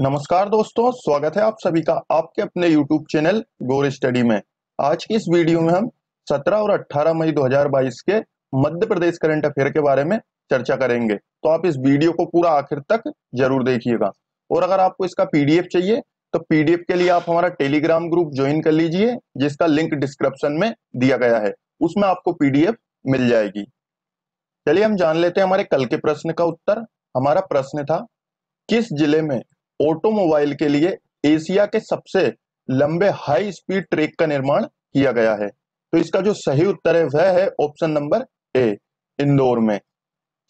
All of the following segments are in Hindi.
नमस्कार दोस्तों स्वागत है आप सभी का आपके अपने YouTube चैनल गोर स्टडी में आज की इस वीडियो में हम 17 और 18 मई 2022 के मध्य प्रदेश करंट अफेयर के बारे में चर्चा करेंगे तो आप इस वीडियो को पूरा आखिर तक जरूर देखिएगा और अगर आपको इसका पीडीएफ चाहिए तो पीडीएफ के लिए आप हमारा टेलीग्राम ग्रुप ज्वाइन कर लीजिए जिसका लिंक डिस्क्रिप्शन में दिया गया है उसमें आपको पीडीएफ मिल जाएगी चलिए हम जान लेते हैं हमारे कल के प्रश्न का उत्तर हमारा प्रश्न था किस जिले में ऑटोमोबाइल के लिए एशिया के सबसे लंबे हाई स्पीड ट्रैक का निर्माण किया गया है तो इसका जो सही उत्तर है वह है ऑप्शन नंबर ए इंदौर में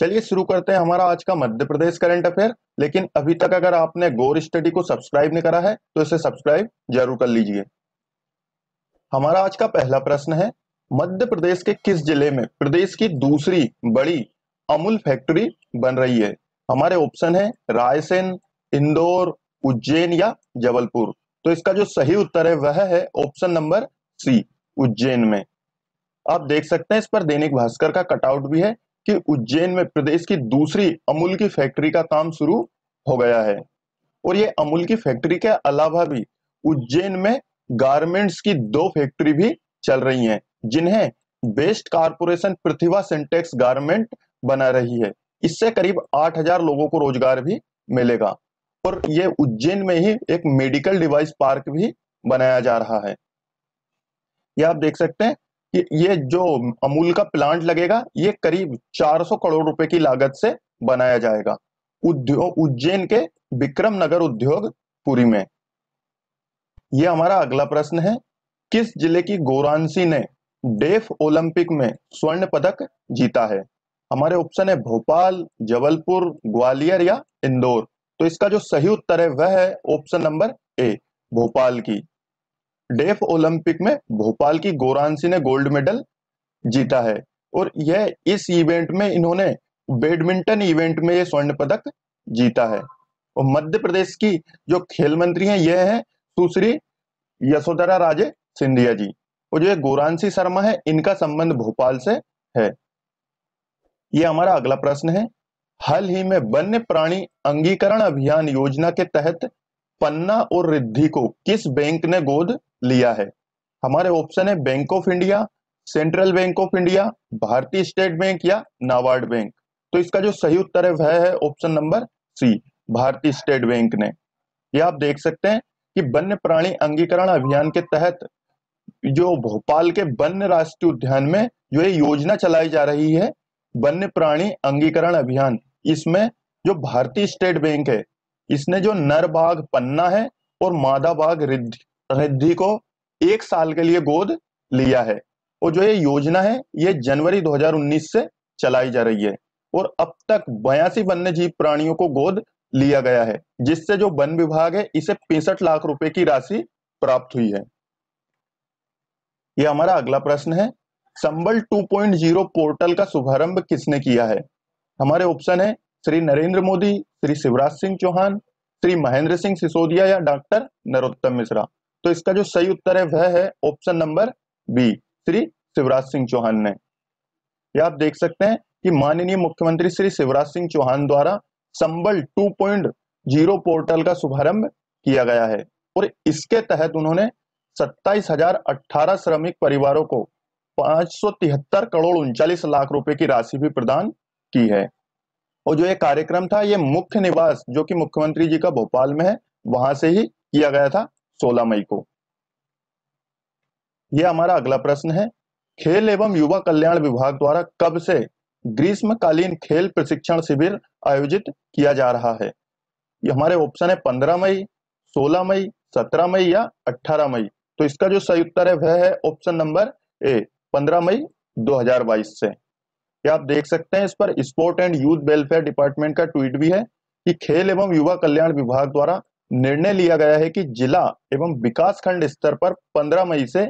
चलिए शुरू करते हैं हमारा आज का मध्य प्रदेश करंट अफेयर लेकिन अभी तक अगर आपने गोर स्टडी को सब्सक्राइब नहीं करा है तो इसे सब्सक्राइब जरूर कर लीजिए हमारा आज का पहला प्रश्न है मध्य प्रदेश के किस जिले में प्रदेश की दूसरी बड़ी अमूल फैक्ट्री बन रही है हमारे ऑप्शन है रायसेन इंदौर उज्जैन या जबलपुर तो इसका जो सही उत्तर है वह है ऑप्शन नंबर सी उज्जैन में आप देख सकते हैं इस पर दैनिक भास्कर का कटआउट भी है कि उज्जैन में प्रदेश की दूसरी अमूल की फैक्ट्री का काम शुरू हो गया है और ये अमूल की फैक्ट्री के अलावा भी उज्जैन में गारमेंट्स की दो फैक्ट्री भी चल रही हैं जिन्हें best corporation Pratibha Syntex garment बना रही है इससे करीब हजार लोगों को रोजगार भी मिलेगा और ये उज्जैन में ही एक मेडिकल डिवाइस पार्क भी बनाया जा रहा है ये आप देख सकते हैं कि ये जो अमूल का प्लांट लगेगा ये करीब 400 करोड़ रुपए की लागत से बनाया जाएगा उद्योग उज्जैन के विक्रम नगर उद्योग पुरी में ये हमारा अगला प्रश्न है किस जिले की गोरांसी ने डेफ ओलंपिक में स्वर्ण पदक जीता है हमारे ऑप्शन है भोपाल जबलपुर ग्वालियर या इंदौर तो इसका जो सही उत्तर है वह है ऑप्शन नंबर ए भोपाल की डेफ ओलंपिक में भोपाल की गोरांसी ने गोल्ड मेडल जीता है और यह इस इवेंट में इन्होंने बैडमिंटन इवेंट में यह स्वर्ण पदक जीता है और मध्य प्रदेश की जो खेल मंत्री हैं यह हैं सुश्री यशोधरा राजे सिंधिया जी और जो ये गोरांशी शर्मा है इनका संबंध भोपाल से है ये हमारा अगला प्रश्न है हाल ही में वन्य प्राणी अंगीकरण अभियान योजना के तहत पन्ना और रिद्धि को किस बैंक ने गोद लिया है हमारे ऑप्शन है bank of India central bank of India भारतीय स्टेट बैंक या नाबार्ड बैंक तो इसका जो सही उत्तर है वह है ऑप्शन नंबर सी भारतीय स्टेट बैंक ने यह आप देख सकते हैं कि वन्य प्राणी अंगीकरण अभियान के तहत जो भोपाल के वन्य राष्ट्रीय उद्यान में जो ये योजना चलाई जा रही है वन्य प्राणी अंगीकरण अभियान इसमें जो भारतीय स्टेट बैंक है इसने जो नर भाग पन्ना है और मादा भाग रिद्धि रिद्धि को एक साल के लिए गोद लिया है और जो ये योजना है ये जनवरी 2019 से चलाई जा रही है और अब तक बयासी वन्य जीव प्राणियों को गोद लिया गया है जिससे जो वन विभाग है इसे पैंसठ लाख रुपए की राशि प्राप्त हुई है यह हमारा अगला प्रश्न है संबल 2.0 पोर्टल का शुभारंभ किसने किया है हमारे ऑप्शन है श्री नरेंद्र मोदी श्री शिवराज सिंह चौहान श्री महेंद्र सिंह सिसोदिया या डॉक्टर नरोत्तम मिश्रा तो इसका जो सही उत्तर है वह है option number B Shri Shivraj Singh Chouhan ने यह आप देख सकते हैं कि माननीय मुख्यमंत्री श्री शिवराज सिंह चौहान द्वारा संबल 2.0 पोर्टल का शुभारंभ किया गया है और इसके तहत उन्होंने सत्ताईस श्रमिक परिवारों को पांच करोड़ उनचालीस लाख रुपए की राशि भी प्रदान की है और जो ये कार्यक्रम था ये मुख्य निवास जो कि मुख्यमंत्री जी का भोपाल में है वहां से ही किया गया था 16 मई को यह हमारा अगला प्रश्न है खेल एवं युवा कल्याण विभाग द्वारा कब से ग्रीष्मकालीन खेल प्रशिक्षण शिविर आयोजित किया जा रहा है ये हमारे ऑप्शन है पंद्रह मई सोलह मई सत्रह मई या अठारह मई तो इसका जो सही उत्तर है वह है ऑप्शन नंबर ए पंद्रह मई 2022 से क्या आप देख सकते हैं इस पर sport and youth welfare department का ट्वीट भी है कि खेल एवं युवा कल्याण विभाग द्वारा निर्णय लिया गया है कि जिला एवं विकास खंड स्तर पर 15 मई से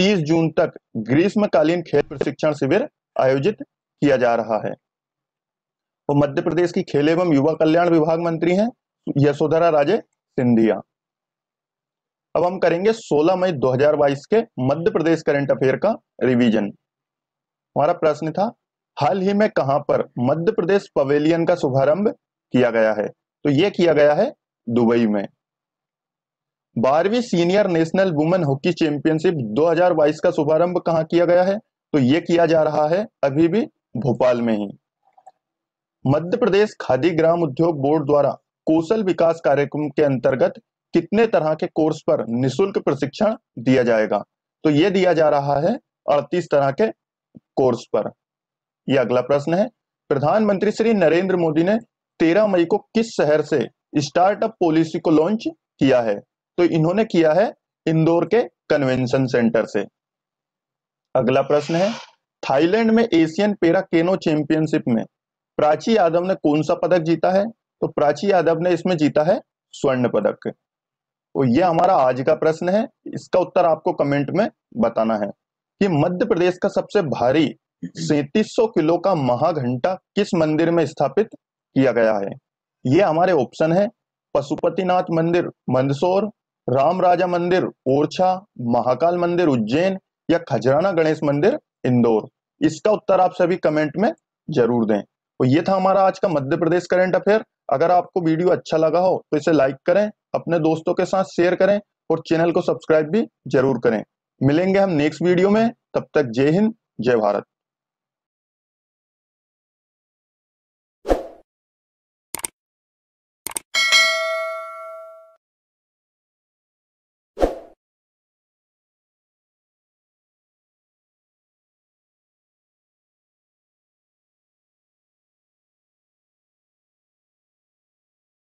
30 जून तक ग्रीष्मकालीन खेल प्रशिक्षण शिविर आयोजित किया जा रहा है वो तो मध्य प्रदेश की खेल एवं युवा कल्याण विभाग मंत्री हैं यशोधरा राजे सिंधिया अब हम करेंगे 16 मई 2022 के मध्य प्रदेश करंट अफेयर का रिवीजन हमारा प्रश्न था हाल ही में कहां पर मध्य प्रदेश पवेलियन का शुभारंभ किया गया है तो यह किया गया है दुबई में बारहवीं senior national women hockey championship 2022 का शुभारंभ कहां किया गया है तो यह किया जा रहा है अभी भी भोपाल में ही मध्य प्रदेश खादी ग्राम उद्योग बोर्ड द्वारा कौशल विकास कार्यक्रम के अंतर्गत कितने तरह के कोर्स पर निशुल्क प्रशिक्षण दिया जाएगा तो ये दिया जा रहा है अड़तीस तरह के कोर्स पर ये अगला प्रश्न है प्रधानमंत्री श्री नरेंद्र मोदी ने तेरह मई को किस शहर से स्टार्टअप पॉलिसी को लॉन्च किया है तो इन्होंने किया है इंदौर के कन्वेंशन सेंटर से अगला प्रश्न है थाईलैंड में एशियन पेरा केनो चैंपियनशिप में प्राची यादव ने कौन सा पदक जीता है तो प्राची यादव ने इसमें जीता है स्वर्ण पदक तो ये हमारा आज का प्रश्न है इसका उत्तर आपको कमेंट में बताना है कि मध्य प्रदेश का सबसे भारी सौ किलो का महाघंटा किस मंदिर में स्थापित किया गया है ये हमारे ऑप्शन है पशुपतिनाथ मंदिर मंदसौर राम राजा मंदिर ओरछा महाकाल मंदिर उज्जैन या खजराना गणेश मंदिर इंदौर इसका उत्तर आप सभी कमेंट में जरूर दें तो ये था हमारा आज का मध्य प्रदेश करंट अफेयर अगर आपको वीडियो अच्छा लगा हो तो इसे लाइक करें अपने दोस्तों के साथ शेयर करें और चैनल को सब्सक्राइब भी जरूर करें मिलेंगे हम नेक्स्ट वीडियो में तब तक जय हिंद जय भारत